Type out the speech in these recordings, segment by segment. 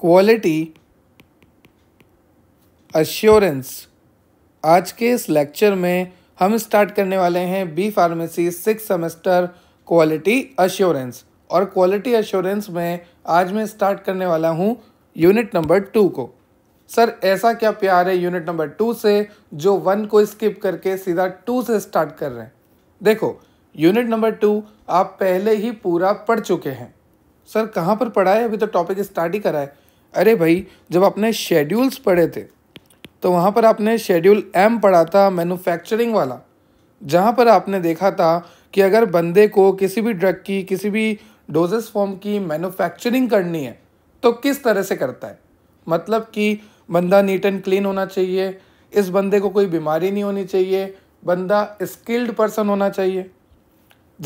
quality assurance आज के इस लेक्चर में हम स्टार्ट करने वाले हैं B pharmacy six semester quality assurance और क्वालिटी अश्योरेंस में आज मैं स्टार्ट करने वाला हूँ यूनिट नंबर टू को सर ऐसा क्या प्यार है यूनिट नंबर टू से जो वन को स्किप करके सीधा टू से स्टार्ट कर रहे हैं देखो यूनिट नंबर टू आप पहले ही पूरा पढ़ चुके हैं सर कहाँ पर पढ़ा है अभी तो टॉपिक स्टार्ट ही करा है अरे भाई जब आपने शेड्यूल्स पढ़े थे तो वहाँ पर आपने शेड्यूल एम पढ़ा था मैन्युफैक्चरिंग वाला जहाँ पर आपने देखा था कि अगर बंदे को किसी भी ड्रग की किसी भी डोजेस फॉर्म की मैन्युफैक्चरिंग करनी है तो किस तरह से करता है मतलब कि बंदा नीट एंड क्लीन होना चाहिए इस बंदे को कोई बीमारी नहीं होनी चाहिए बंदा स्किल्ड पर्सन होना चाहिए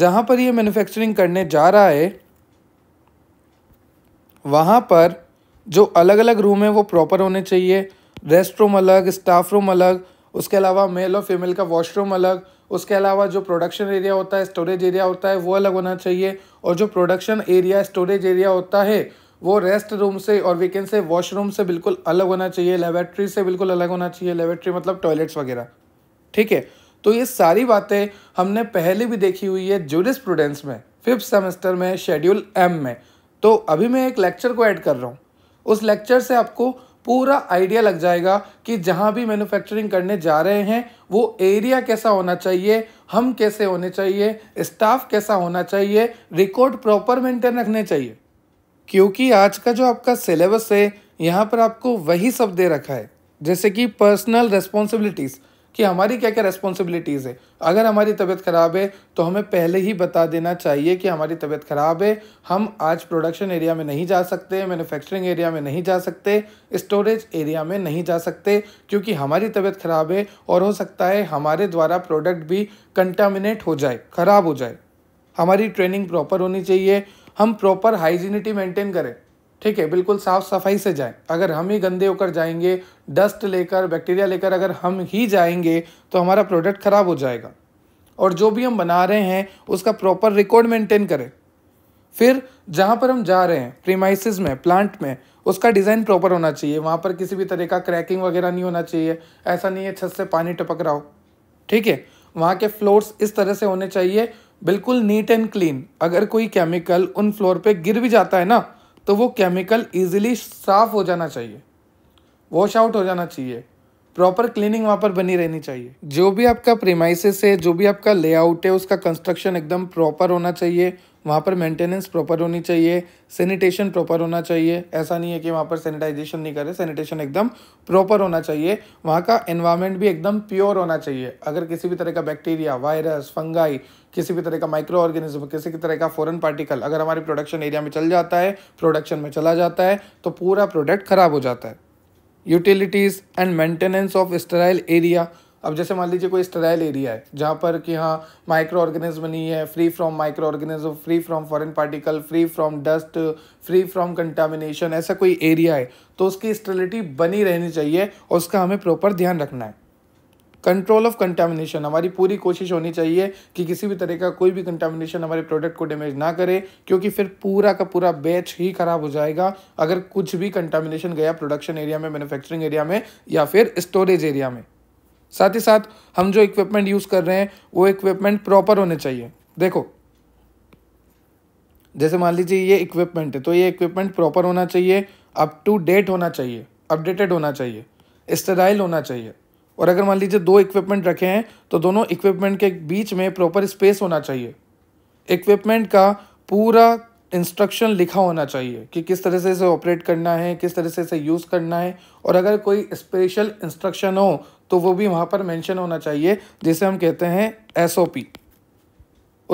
जहाँ पर ये मैन्युफैक्चरिंग करने जा रहा है वहाँ पर जो अलग अलग रूम है वो प्रॉपर होने चाहिए रेस्ट रूम अलग स्टाफ रूम अलग उसके अलावा मेल और फीमेल का वॉशरूम अलग उसके अलावा जो प्रोडक्शन एरिया होता है स्टोरेज एरिया होता है वो अलग होना चाहिए और जो प्रोडक्शन एरिया स्टोरेज एरिया होता है वो रेस्ट रूम से और वीकेंड से वॉशरूम से बिल्कुल अलग होना चाहिए लेबोरेटरी से बिल्कुल अलग होना चाहिए लेबोरेटरी मतलब टॉयलेट्स वगैरह ठीक है तो ये सारी बातें हमने पहले भी देखी हुई है जूरिस प्रूडेंस में फिफ्थ सेमेस्टर में शेड्यूल एम में तो अभी मैं एक लेक्चर को ऐड कर रहा हूँ उस लेक्चर से आपको पूरा आइडिया लग जाएगा कि जहाँ भी मैन्युफैक्चरिंग करने जा रहे हैं वो एरिया कैसा होना चाहिए हम कैसे होने चाहिए स्टाफ कैसा होना चाहिए रिकॉर्ड प्रॉपर मेंटेन रखने चाहिए क्योंकि आज का जो आपका सिलेबस है यहाँ पर आपको वही सब दे रखा है जैसे कि पर्सनल रेस्पॉन्सिबिलिटीज़ कि हमारी क्या क्या रेस्पॉन्सिबिलिटीज़ है अगर हमारी तबीयत ख़राब है तो हमें पहले ही बता देना चाहिए कि हमारी तबीयत ख़राब है हम आज प्रोडक्शन एरिया में नहीं जा सकते मैन्युफैक्चरिंग एरिया में नहीं जा सकते स्टोरेज एरिया में नहीं जा सकते क्योंकि हमारी तबीयत ख़राब है और हो सकता है हमारे द्वारा प्रोडक्ट भी कंटामिनेट हो जाए ख़राब हो जाए हमारी ट्रेनिंग प्रॉपर होनी चाहिए हम प्रॉपर हाइजीनिटी मेंटेन करें ठीक है बिल्कुल साफ सफाई से जाएं अगर हम ही गंदे होकर जाएंगे डस्ट लेकर बैक्टीरिया लेकर अगर हम ही जाएंगे तो हमारा प्रोडक्ट ख़राब हो जाएगा और जो भी हम बना रहे हैं उसका प्रॉपर रिकॉर्ड मेंटेन करें फिर जहाँ पर हम जा रहे हैं प्रीमाइसिस में प्लांट में उसका डिज़ाइन प्रॉपर होना चाहिए वहाँ पर किसी भी तरह का क्रैकिंग वगैरह नहीं होना चाहिए ऐसा नहीं है छत से पानी टपक रहा हो ठीक है वहाँ के फ्लोर्स इस तरह से होने चाहिए बिल्कुल नीट एंड क्लीन अगर कोई केमिकल उन फ्लोर पे गिर भी जाता है ना तो वो केमिकल ईजिली साफ़ हो जाना चाहिए वॉश आउट हो जाना चाहिए प्रॉपर क्लीनिंग वहाँ पर बनी रहनी चाहिए जो भी आपका प्रीमाइसिस है जो भी आपका लेआउट है उसका कंस्ट्रक्शन एकदम प्रॉपर होना चाहिए वहाँ पर मेंटेनेंस प्रॉपर होनी चाहिए सैनिटेशन प्रॉपर होना चाहिए ऐसा नहीं है कि वहाँ पर सैनिटाइजेशन नहीं करें सैनिटेशन एकदम प्रॉपर होना चाहिए वहाँ का एनवायरनमेंट भी एकदम प्योर होना चाहिए अगर किसी भी तरह का बैक्टीरिया वायरस फंगाई किसी भी तरह का माइक्रो ऑर्गेनिज्म किसी भी तरह का फॉरन पार्टिकल अगर हमारे प्रोडक्शन एरिया में चल जाता है प्रोडक्शन में चला जाता है तो पूरा प्रोडक्ट खराब हो जाता है utilities and maintenance of sterile area अब जैसे मान लीजिए कोई स्टराइल एरिया है जहाँ पर कि हाँ माइक्रो ऑर्गेनिज्म नहीं है free from micro organism free from foreign particle free from dust free from contamination ऐसा कोई एरिया है तो उसकी स्टेलिटी बनी रहनी चाहिए और उसका हमें प्रॉपर ध्यान रखना है कंट्रोल ऑफ कंटामिनेशन हमारी पूरी कोशिश होनी चाहिए कि किसी भी तरह का कोई भी कंटामिनेशन हमारे प्रोडक्ट को डैमेज ना करे क्योंकि फिर पूरा का पूरा बैच ही ख़राब हो जाएगा अगर कुछ भी कंटामिनेशन गया प्रोडक्शन एरिया में मैन्युफैक्चरिंग एरिया में या फिर स्टोरेज एरिया में साथ ही साथ हम जो इक्विपमेंट यूज़ कर रहे हैं वो इक्विपमेंट प्रॉपर होने चाहिए देखो जैसे मान लीजिए ये इक्विपमेंट है तो ये इक्विपमेंट प्रॉपर होना चाहिए अप टू डेट होना चाहिए अपडेटेड होना चाहिए स्टेराइल होना चाहिए और अगर मान लीजिए दो इक्विपमेंट रखे हैं तो दोनों इक्विपमेंट के बीच में प्रॉपर स्पेस होना चाहिए इक्विपमेंट का पूरा इंस्ट्रक्शन लिखा होना चाहिए कि किस तरह से इसे ऑपरेट करना है किस तरह से इसे यूज़ करना है और अगर कोई स्पेशल इंस्ट्रक्शन हो तो वो भी वहाँ पर मेंशन होना चाहिए जिसे हम कहते हैं एसओपी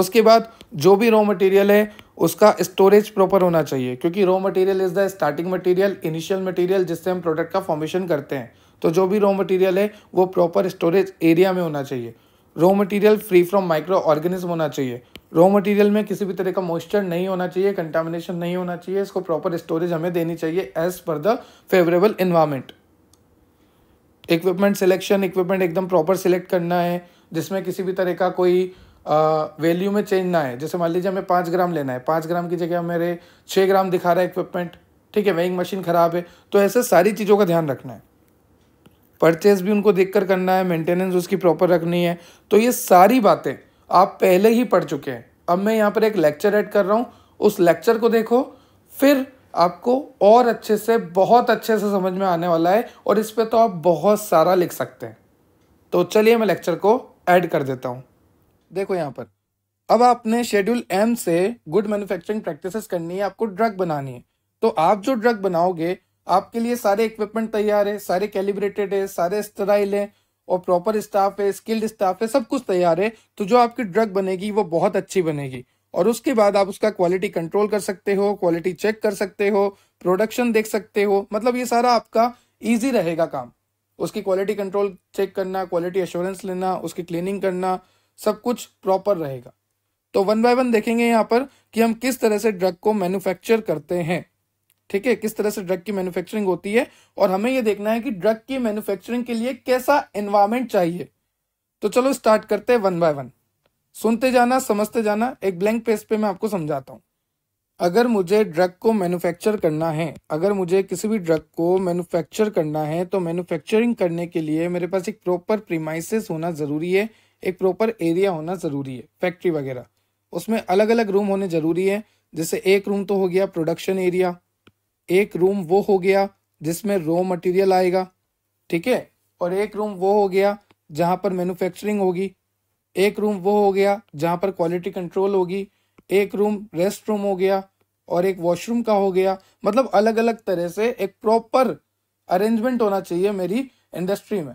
उसके बाद जो भी रॉ मटेरियल है उसका स्टोरेज प्रॉपर होना चाहिए क्योंकि raw material is the starting material initial material जिससे हम प्रोडक्ट का फॉर्मेशन करते हैं तो जो भी रॉ मटेरियल है वो प्रॉपर स्टोरेज एरिया में होना चाहिए raw material free from micro organism होना चाहिए रॉ मटेरियल में किसी भी तरह का मॉइस्चर नहीं होना चाहिए कंटामिनेशन नहीं होना चाहिए इसको प्रॉपर स्टोरेज हमें देनी चाहिए एज पर the favourable environment equipment selection equipment एकदम प्रॉपर सिलेक्ट करना है जिसमें किसी भी तरह का कोई वैल्यू में चेंज ना है जैसे मान लीजिए हमें पाँच ग्राम लेना है पाँच ग्राम की जगह मेरे छः ग्राम दिखा रहा है इक्विपमेंट ठीक है वेइंग मशीन ख़राब है तो ऐसे सारी चीज़ों का ध्यान रखना है परचेज भी उनको देख कर करना है मेंटेनेंस उसकी प्रॉपर रखनी है तो ये सारी बातें आप पहले ही पढ़ चुके हैं अब मैं यहाँ पर एक लेक्चर ऐड कर रहा हूँ उस लेक्चर को देखो फिर आपको और अच्छे से बहुत अच्छे से समझ में आने वाला है और इस पर तो आप बहुत सारा लिख सकते हैं तो चलिए मैं लेक्चर को ऐड कर देता हूँ देखो यहाँ पर अब आपने शेड्यूल एम से गुड मैन्युफैक्चरिंग प्रैक्टिसेस करनी है आपको ड्रग बनानी है तो आप जो ड्रग बनाओगे आपके लिए सारे इक्विपमेंट तैयार है सारे कैलिब्रेटेड है सारे स्टराइल है और प्रॉपर स्टाफ है स्किल्ड स्टाफ है सब कुछ तैयार है तो जो आपकी ड्रग बनेगी वो बहुत अच्छी बनेगी और उसके बाद आप उसका क्वालिटी कंट्रोल कर सकते हो क्वालिटी चेक कर सकते हो प्रोडक्शन देख सकते हो मतलब ये सारा आपका ईजी रहेगा काम उसकी क्वालिटी कंट्रोल चेक करना क्वालिटी एश्योरेंस लेना उसकी क्लीनिंग करना सब कुछ प्रॉपर रहेगा तो वन बाय वन देखेंगे यहाँ पर कि हम किस तरह से ड्रग को मैन्युफैक्चर करते हैं ठीक है किस तरह से ड्रग की मैन्युफैक्चरिंग होती है और हमें यह देखना है कि ड्रग की मैन्युफैक्चरिंग के लिए कैसा एनवायरमेंट चाहिए तो चलो स्टार्ट करते हैं वन बाय वन सुनते जाना समझते जाना एक ब्लैंक पेज पे मैं आपको समझाता हूँ अगर मुझे ड्रग को मैन्युफैक्चर करना है अगर मुझे किसी भी ड्रग को मैन्युफैक्चर करना है तो मैन्युफैक्चरिंग करने के लिए मेरे पास एक प्रॉपर प्रीमाइसिस होना ज़रूरी है एक प्रॉपर एरिया होना ज़रूरी है फैक्ट्री वगैरह उसमें अलग अलग रूम होने ज़रूरी है जैसे एक रूम तो हो गया प्रोडक्शन एरिया एक रूम वो हो गया जिसमें रॉ मटेरियल आएगा ठीक है और एक रूम वो हो गया जहां पर मैन्युफैक्चरिंग होगी एक रूम वो हो गया जहां पर क्वालिटी कंट्रोल होगी एक रूम रेस्ट रूम हो गया और एक वॉशरूम का हो गया मतलब अलग अलग तरह से एक प्रॉपर अरेंजमेंट होना चाहिए मेरी इंडस्ट्री में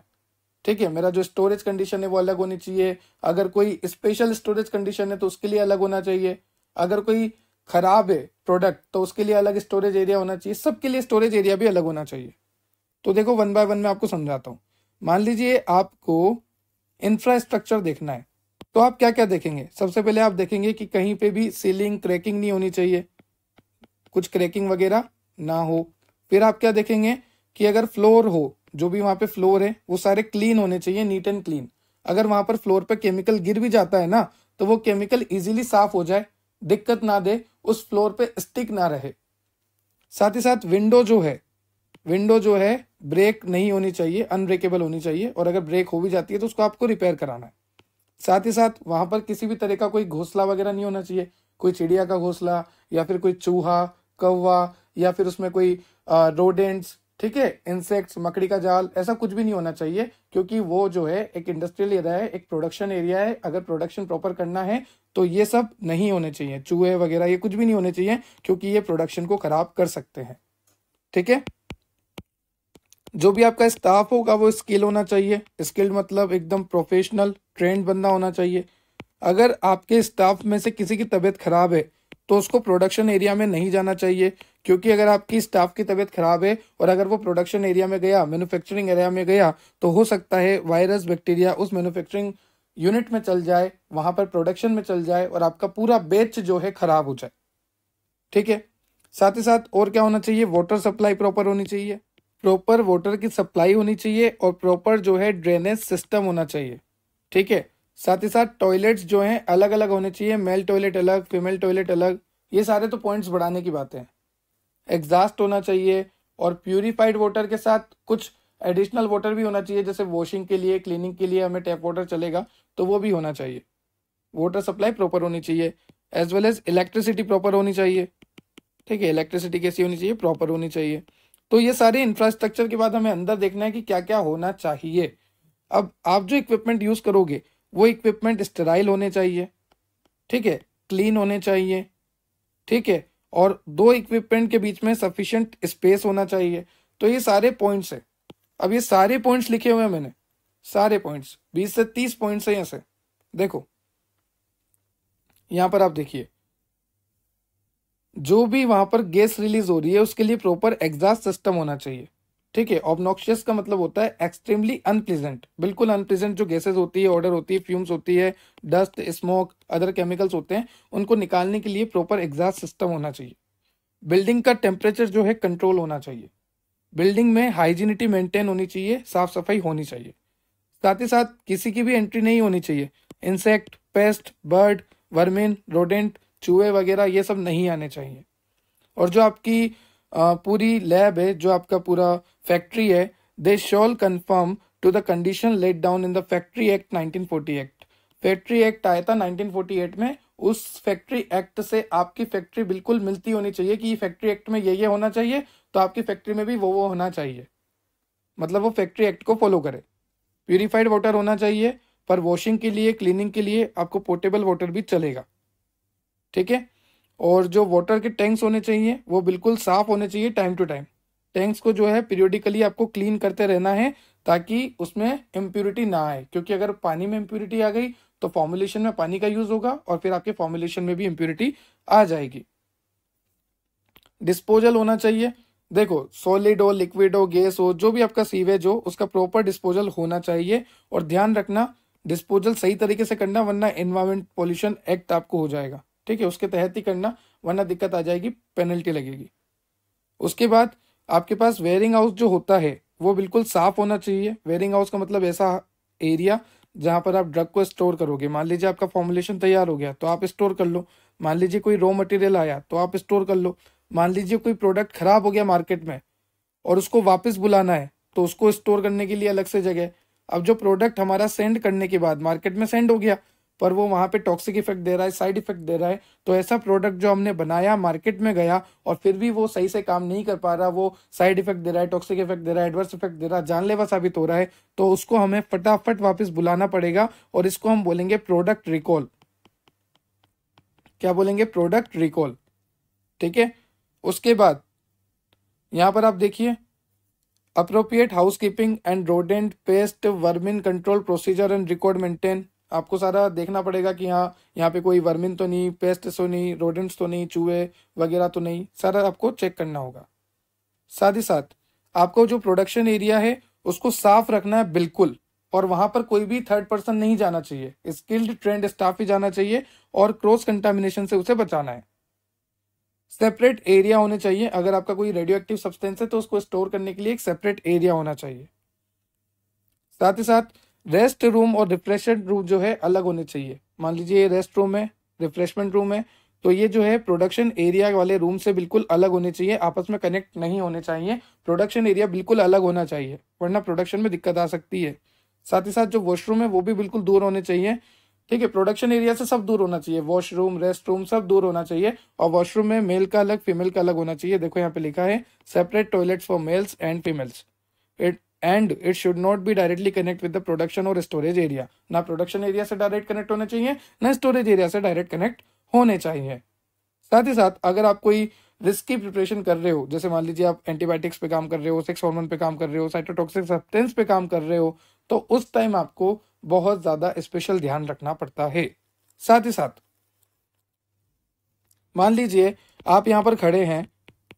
ठीक है मेरा जो स्टोरेज कंडीशन है वो अलग होनी चाहिए अगर कोई स्पेशल स्टोरेज कंडीशन है तो उसके लिए अलग होना चाहिए अगर कोई खराब है प्रोडक्ट तो उसके लिए अलग स्टोरेज एरिया होना चाहिए सबके लिए स्टोरेज एरिया भी अलग होना चाहिए तो देखो वन बाय वन में आपको समझाता हूँ मान लीजिए आपको इंफ्रास्ट्रक्चर देखना है तो आप क्या क्या देखेंगे सबसे पहले आप देखेंगे कि कहीं पे भी सीलिंग क्रैकिंग नहीं होनी चाहिए कुछ क्रैकिंग वगैरह ना हो फिर आप क्या देखेंगे कि अगर फ्लोर हो जो भी वहां पे फ्लोर है वो सारे क्लीन होने चाहिए नीट एंड क्लीन अगर वहां पर फ्लोर पे केमिकल गिर भी जाता है ना तो वो केमिकल इजिली साफ हो जाए दिक्कत ना दे उस फ्लोर पे स्टिक ना रहे साथ ही साथ विंडो जो है विंडो जो है ब्रेक नहीं होनी चाहिए अनब्रेकेबल होनी चाहिए और अगर ब्रेक हो भी जाती है तो उसको आपको रिपेयर कराना है साथ ही साथ वहां पर किसी भी तरह का कोई घोसला वगैरह नहीं होना चाहिए कोई चिड़िया का घोसला या फिर कोई चूहा कौवा या फिर उसमें कोई रोडेंट्स ठीक है इंसेक्ट्स मकड़ी का जाल ऐसा कुछ भी नहीं होना चाहिए क्योंकि वो जो है एक इंडस्ट्रियल एरिया है एक प्रोडक्शन एरिया है अगर प्रोडक्शन प्रॉपर करना है तो ये सब नहीं होने चाहिए चूहे वगैरह ये कुछ भी नहीं होने चाहिए क्योंकि ये प्रोडक्शन को खराब कर सकते हैं ठीक है जो भी आपका स्टाफ होगा वो स्किल होना चाहिए स्किल्ड मतलब एकदम प्रोफेशनल ट्रेंड बंदा होना चाहिए अगर आपके स्टाफ में से किसी की तबीयत खराब है तो उसको प्रोडक्शन एरिया में नहीं जाना चाहिए क्योंकि अगर आपकी स्टाफ की तबीयत खराब है और अगर वो प्रोडक्शन एरिया में गया मैन्युफैक्चरिंग एरिया में गया तो हो सकता है वायरस बैक्टीरिया उस मैन्युफैक्चरिंग यूनिट में चल जाए वहां पर प्रोडक्शन में चल जाए और आपका पूरा बेच जो है खराब हो जाए ठीक है साथ ही साथ और क्या होना चाहिए वाटर सप्लाई प्रॉपर होनी चाहिए प्रॉपर वाटर की सप्लाई होनी चाहिए और प्रॉपर जो है ड्रेनेज सिस्टम होना चाहिए ठीक है साथ ही साथ टॉयलेट्स जो हैं अलग अलग होने चाहिए मेल टॉयलेट अलग फीमेल टॉयलेट अलग ये सारे तो पॉइंट्स बढ़ाने की बातें हैं एग्जास्ट होना चाहिए और प्यूरिफाइड वाटर के साथ कुछ एडिशनल वाटर भी होना चाहिए जैसे वॉशिंग के लिए क्लीनिंग के लिए हमें टैप वाटर चलेगा तो वो भी होना चाहिए वाटर सप्लाई प्रॉपर होनी चाहिए as well as electricity proper होनी चाहिए ठीक है इलेक्ट्रिसिटी कैसी होनी चाहिए प्रॉपर होनी चाहिए तो ये सारे इंफ्रास्ट्रक्चर के बाद हमें अंदर देखना है कि क्या क्या होना चाहिए अब आप जो इक्विपमेंट यूज़ करोगे वो इक्विपमेंट स्टेराइल होने चाहिए ठीक है क्लीन होने चाहिए ठीक है और दो इक्विपमेंट के बीच में सफिशियंट स्पेस होना चाहिए तो ये सारे पॉइंट्स हैं अब ये सारे पॉइंट्स लिखे हुए हैं मैंने सारे पॉइंट्स बीस से तीस पॉइंट्स हैं ऐसे देखो यहाँ पर आप देखिए जो भी वहां पर गैस रिलीज हो रही है उसके लिए प्रॉपर एग्जास्ट सिस्टम होना चाहिए ठीक है ऑबनॉक्शियस का मतलब होता है एक्सट्रीमली अनप्लीजेंट बिल्कुल अनप्लीजेंट जो गैसेस होती है ऑर्डर होती है फ्यूम्स होती है डस्ट स्मोक अदर केमिकल्स होते हैं उनको निकालने के लिए प्रॉपर एग्जास्ट सिस्टम होना चाहिए बिल्डिंग का टेम्परेचर जो है कंट्रोल होना चाहिए बिल्डिंग में हाइजीनिटी मेंटेन होनी चाहिए साफ सफाई होनी चाहिए साथ ही साथ किसी की भी एंट्री नहीं होनी चाहिए insect pest bird vermin rodent चूहे वगैरह ये सब नहीं आने चाहिए और जो आपकी पूरी लैब है जो आपका पूरा फैक्ट्री है they shall confirm to the condition laid down in the factory act 1940 act factory act आया था 1948 में उस फैक्ट्री एक्ट से आपकी फैक्ट्री बिल्कुल मिलती होनी चाहिए कि फैक्ट्री एक्ट में ये ये होना चाहिए तो आपकी फैक्ट्री में भी वो वो होना चाहिए मतलब वो फैक्ट्री एक्ट को फॉलो करे प्यूरिफाइड वाटर होना चाहिए पर वॉशिंग के लिए क्लीनिंग के लिए आपको पोर्टेबल वाटर भी चलेगा ठीक है और जो वाटर के टैंक्स होने चाहिए वो बिल्कुल साफ होने चाहिए टाइम टू टाइम टैंक्स को जो है पीरियोडिकली आपको क्लीन करते रहना है ताकि उसमें इम्प्योरिटी ना आए क्योंकि अगर पानी में इम्प्योरिटी आ गई तो फॉर्मुलेशन में पानी का यूज होगा और फिर आपके फॉर्मुलेशन में भी इम्प्योरिटी आ जाएगी डिस्पोजल होना चाहिए देखो सॉलिड हो लिक्विड हो गैस हो जो भी आपका सीवेज हो उसका प्रॉपर डिस्पोजल होना चाहिए और ध्यान रखना डिस्पोजल सही तरीके से करना वरना एनवायरमेंट पॉल्यूशन एक्ट आपको हो जाएगा ठीक है उसके तहत ही करना वरना दिक्कत आ जाएगी पेनल्टी लगेगी उसके बाद आपके पास वेयरिंग हाउस जो होता है वो बिल्कुल साफ होना चाहिए वेयरिंग हाउस का मतलब ऐसा एरिया जहां पर आप ड्रग को स्टोर करोगे मान लीजिए आपका फॉर्मुलेशन तैयार हो गया तो आप स्टोर कर लो मान लीजिए कोई रॉ मटेरियल आया तो आप स्टोर कर लो मान लीजिए कोई प्रोडक्ट खराब हो गया मार्केट में और उसको वापस बुलाना है तो उसको स्टोर करने के लिए अलग से जगह अब जो प्रोडक्ट हमारा सेंड करने के बाद मार्केट में सेंड हो गया पर वो वहाँ पे टॉक्सिक इफेक्ट दे रहा है साइड इफेक्ट दे रहा है तो ऐसा प्रोडक्ट जो हमने बनाया मार्केट में गया और फिर भी वो सही से काम नहीं कर पा रहा वो साइड इफेक्ट दे रहा है टॉक्सिक इफेक्ट दे रहा है एडवर्स इफेक्ट दे रहा है जानलेवा साबित हो रहा है तो उसको हमें फटाफट वापस बुलाना पड़ेगा और इसको हम बोलेंगे प्रोडक्ट रिकॉल क्या बोलेंगे प्रोडक्ट रिकॉल ठीक है उसके बाद यहाँ पर आप देखिए appropriate housekeeping and rodent pest vermin control procedure and record maintain आपको सारा देखना पड़ेगा कि हाँ यहाँ पे कोई वर्मिन तो नहीं पेस्ट तो नहीं रोडेंट्स तो नहीं चूहे वगैरह तो नहीं सारा आपको चेक करना होगा साथ ही साथ आपको जो प्रोडक्शन एरिया है उसको साफ रखना है बिल्कुल और वहां पर कोई भी थर्ड पर्सन नहीं जाना चाहिए स्किल्ड ट्रेंड स्टाफ ही जाना चाहिए और क्रॉस कंटामिनेशन से उसे बचाना है सेपरेट एरिया होने चाहिए अगर आपका कोई रेडियो एक्टिव सब्सटेंस है तो उसको स्टोर करने के लिए एक सेपरेट एरिया होना चाहिए साथ ही साथ रेस्ट रूम और रिफ्रेशमेंट रूम जो है अलग होने चाहिए मान लीजिए ये रेस्ट रूम है रिफ्रेशमेंट रूम है तो ये जो है प्रोडक्शन एरिया वाले रूम से बिल्कुल अलग होने चाहिए आपस में कनेक्ट नहीं होने चाहिए प्रोडक्शन एरिया बिल्कुल अलग होना चाहिए वरना प्रोडक्शन में दिक्कत आ सकती है साथ ही साथ जो वॉशरूम है वो भी बिल्कुल दूर होने चाहिए ठीक है प्रोडक्शन एरिया से सब दूर होना चाहिए वॉशरूम रेस्ट रूम सब दूर होना चाहिए और वॉशरूम में मेल का अलग फीमेल का अलग होना चाहिए देखो यहाँ पे लिखा है separate toilets for males and females and it should not be directly connect with the production और स्टोरेज एरिया ना प्रोडक्शन एरिया से डायरेक्ट कनेक्ट होने चाहिए ना स्टोरेज एरिया से डायरेक्ट कनेक्ट होने चाहिए साथ ही साथ अगर आप कोई रिस्क की प्रिपरेशन कर रहे हो जैसे मान लीजिए आप एंटीबायोटिक्स पे काम कर रहे हो सेक्स हॉर्मोन पे काम कर रहे हो साइटोटॉक्सिक सब्सटेंस पे काम कर रहे हो तो उस टाइम आपको बहुत ज़्यादा स्पेशल ध्यान रखना पड़ता है साथ ही साथ मान लीजिए आप यहां पर खड़े हैं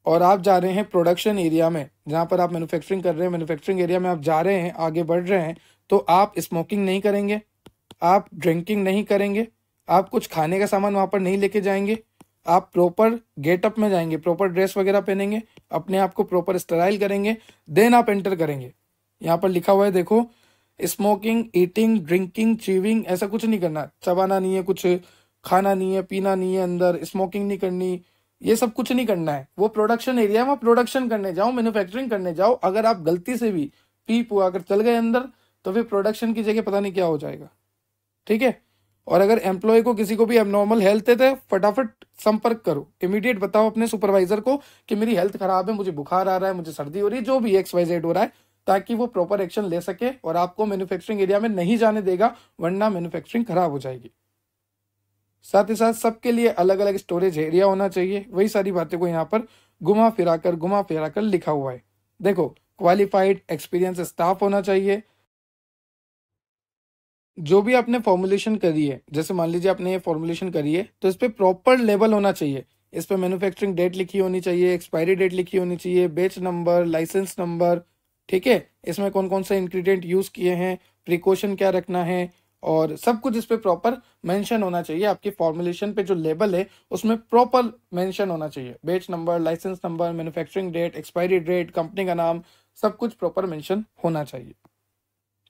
और आप जा रहे हैं प्रोडक्शन एरिया में जहां पर आप मैन्युफैक्चरिंग कर रहे हैं मैन्युफैक्चरिंग एरिया में आप जा रहे हैं आगे बढ़ रहे हैं तो आप स्मोकिंग नहीं करेंगे आप ड्रिंकिंग नहीं करेंगे आप कुछ खाने का सामान वहां पर नहीं लेके जाएंगे आप प्रॉपर गेटअप में जाएंगे प्रॉपर ड्रेस वगैरह पहनेंगे अपने आप को प्रॉपर स्टराइल करेंगे देन आप एंटर करेंगे यहाँ पर लिखा हुआ है देखो स्मोकिंग ईटिंग ड्रिंकिंग चीविंग ऐसा कुछ नहीं करना चबाना नहीं है कुछ खाना नहीं है पीना नहीं है अंदर स्मोकिंग नहीं करनी ये सब कुछ नहीं करना है वो प्रोडक्शन एरिया है प्रोडक्शन करने जाओ मैन्युफैक्चरिंग करने जाओ अगर आप गलती से भी पीप हुआ अगर चल गए अंदर तो फिर प्रोडक्शन की जगह पता नहीं क्या हो जाएगा ठीक है और अगर एम्प्लॉय को किसी को भी एबनॉर्मल हेल्थ है फटाफट संपर्क करो इमीडिएट बताओ अपने सुपरवाइजर को कि मेरी हेल्थ खराब है मुझे बुखार आ रहा है मुझे सर्दी हो रही है जो भी एक्स वाई जेड हो रहा है ताकि वो प्रॉपर एक्शन ले सके और आपको मैन्युफैक्चरिंग एरिया में नहीं जाने देगा वरना मैन्युफैक्चरिंग खराब हो जाएगी साथ ही साथ सबके लिए अलग अलग स्टोरेज एरिया होना चाहिए वही सारी बातें को यहाँ पर घुमा फिरा कर घुमा फिरा कर लिखा हुआ है देखो क्वालिफाइड एक्सपीरियंस स्टाफ होना चाहिए जो भी आपने फॉर्मुलेशन करी है जैसे मान लीजिए आपने ये फॉर्मुलेशन करी है तो इस पर प्रॉपर लेवल होना चाहिए इस पर मैन्युफैक्चरिंग डेट लिखी होनी चाहिए एक्सपायरी डेट लिखी होनी चाहिए बेच नंबर लाइसेंस नंबर ठीक है इसमें कौन कौन से इंग्रेडिएंट यूज़ किए हैं प्रिकॉशन क्या रखना है और सब कुछ इस पर प्रॉपर मेंशन होना चाहिए आपके फॉर्मुलेशन पे जो लेबल है उसमें प्रॉपर मेंशन होना चाहिए batch number license number manufacturing date expiry date company का नाम सब कुछ प्रॉपर मेंशन होना चाहिए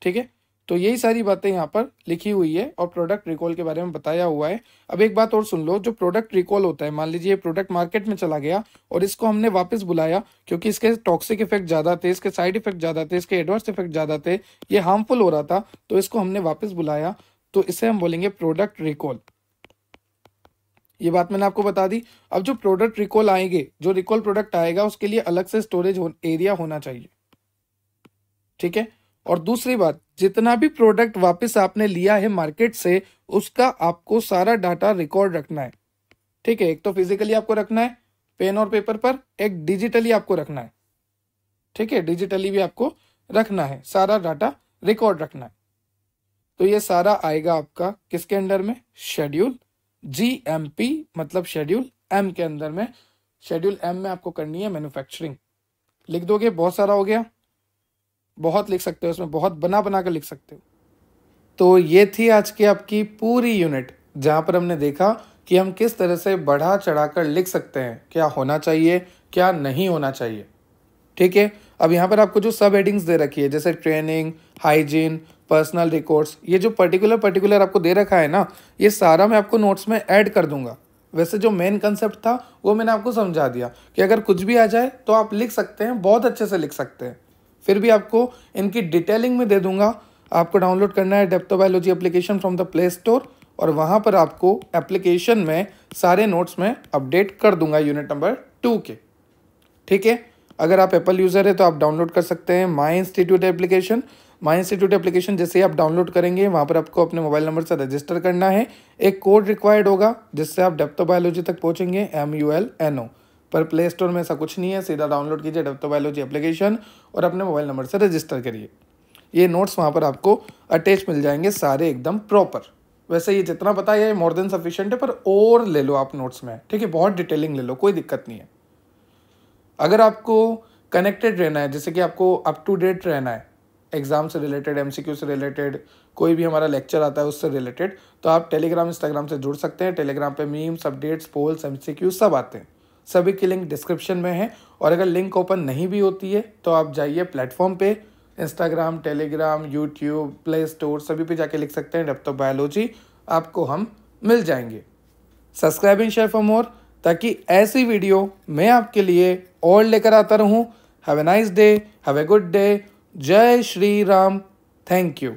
ठीक है तो यही सारी बातें यहाँ पर लिखी हुई है और प्रोडक्ट रिकॉल के बारे में बताया हुआ है अब एक बात और सुन लो जो प्रोडक्ट रिकॉल होता है मान लीजिए प्रोडक्ट मार्केट में चला गया और इसको हमने वापस बुलाया क्योंकि इसके टॉक्सिक इफेक्ट ज़्यादा थे इसके साइड इफेक्ट ज़्यादा थे इसके एडवर्स इफेक्ट ज़्यादा थे ये हार्मफुल हो रहा था तो इसको हमने वापस बुलाया तो इसे हम बोलेंगे प्रोडक्ट रिकॉल ये बात मैंने आपको बता दी अब जो प्रोडक्ट रिकॉल आएंगे जो रिकॉल प्रोडक्ट आएगा उसके लिए अलग से स्टोरेज एरिया होना चाहिए ठीक है और दूसरी बात जितना भी प्रोडक्ट वापस आपने लिया है मार्केट से उसका आपको सारा डाटा रिकॉर्ड रखना है ठीक है एक तो फिजिकली आपको रखना है पेन और पेपर पर एक डिजिटली आपको रखना है ठीक है डिजिटली भी आपको रखना है सारा डाटा रिकॉर्ड रखना है तो ये सारा आएगा आपका किसके अंदर में शेड्यूल जी एम पी मतलब शेड्यूल एम के अंदर में शेड्यूल एम में आपको करनी है मैन्युफैक्चरिंग लिख दोगे बहुत सारा हो गया बहुत लिख सकते हो इसमें बहुत बना बना कर लिख सकते हो तो ये थी आज की आपकी पूरी यूनिट जहाँ पर हमने देखा कि हम किस तरह से बढ़ा चढ़ा कर लिख सकते हैं क्या होना चाहिए क्या नहीं होना चाहिए ठीक है अब यहाँ पर आपको जो सब हेडिंग्स दे रखी है जैसे ट्रेनिंग हाइजीन पर्सनल रिकॉर्ड्स ये जो पर्टिकुलर पर्टिकुलर आपको दे रखा है ना ये सारा मैं आपको नोट्स में ऐड कर दूंगा वैसे जो मेन कंसेप्ट था वो मैंने आपको समझा दिया कि अगर कुछ भी आ जाए तो आप लिख सकते हैं बहुत अच्छे से लिख सकते हैं फिर भी आपको इनकी डिटेलिंग में दे दूंगा आपको डाउनलोड करना है Deptobiology application from the play store और वहाँ पर आपको एप्लीकेशन में सारे नोट्स में अपडेट कर दूंगा यूनिट नंबर टू के ठीक है अगर आप एप्पल यूज़र है तो आप डाउनलोड कर सकते हैं my institute application my institute application जैसे ही आप डाउनलोड करेंगे वहाँ पर आपको अपने मोबाइल नंबर से रजिस्टर करना है एक कोड रिक्वायर्ड होगा जिससे आप डेप्टोबायोलॉजी तक पहुँचेंगे M U L N O पर प्ले स्टोर में ऐसा कुछ नहीं है सीधा डाउनलोड कीजिए डेप्टोबायोलॉजी एप्लीकेशन और अपने मोबाइल नंबर से रजिस्टर करिए ये नोट्स वहाँ पर आपको अटैच मिल जाएंगे सारे एकदम प्रॉपर वैसे ये जितना बताया है मोर देन सफिशियंट है पर और ले लो आप नोट्स में ठीक है बहुत डिटेलिंग ले लो कोई दिक्कत नहीं है अगर आपको कनेक्टेड रहना है जैसे कि आपको अप टू डेट रहना है एग्ज़ाम से रिलेटेड एम से रिलेटेड कोई भी हमारा लेक्चर आता है उससे रिलेटेड तो आप टेलीग्राम इंस्टाग्राम से जुड़ सकते हैं टेलीग्राम पे मीम्स अपडेट्स पोल्स एम सब आते हैं सभी की लिंक डिस्क्रिप्शन में है और अगर लिंक ओपन नहीं भी होती है तो आप जाइए प्लेटफॉर्म पे Instagram Telegram YouTube play store सभी पे जाके लिख सकते हैं डेप्टो बायोलॉजी आपको हम मिल जाएंगे subscribe in share for more ताकि ऐसी वीडियो मैं आपके लिए और लेकर आता रहूँ have a nice day have a good day जय श्री राम थैंक यू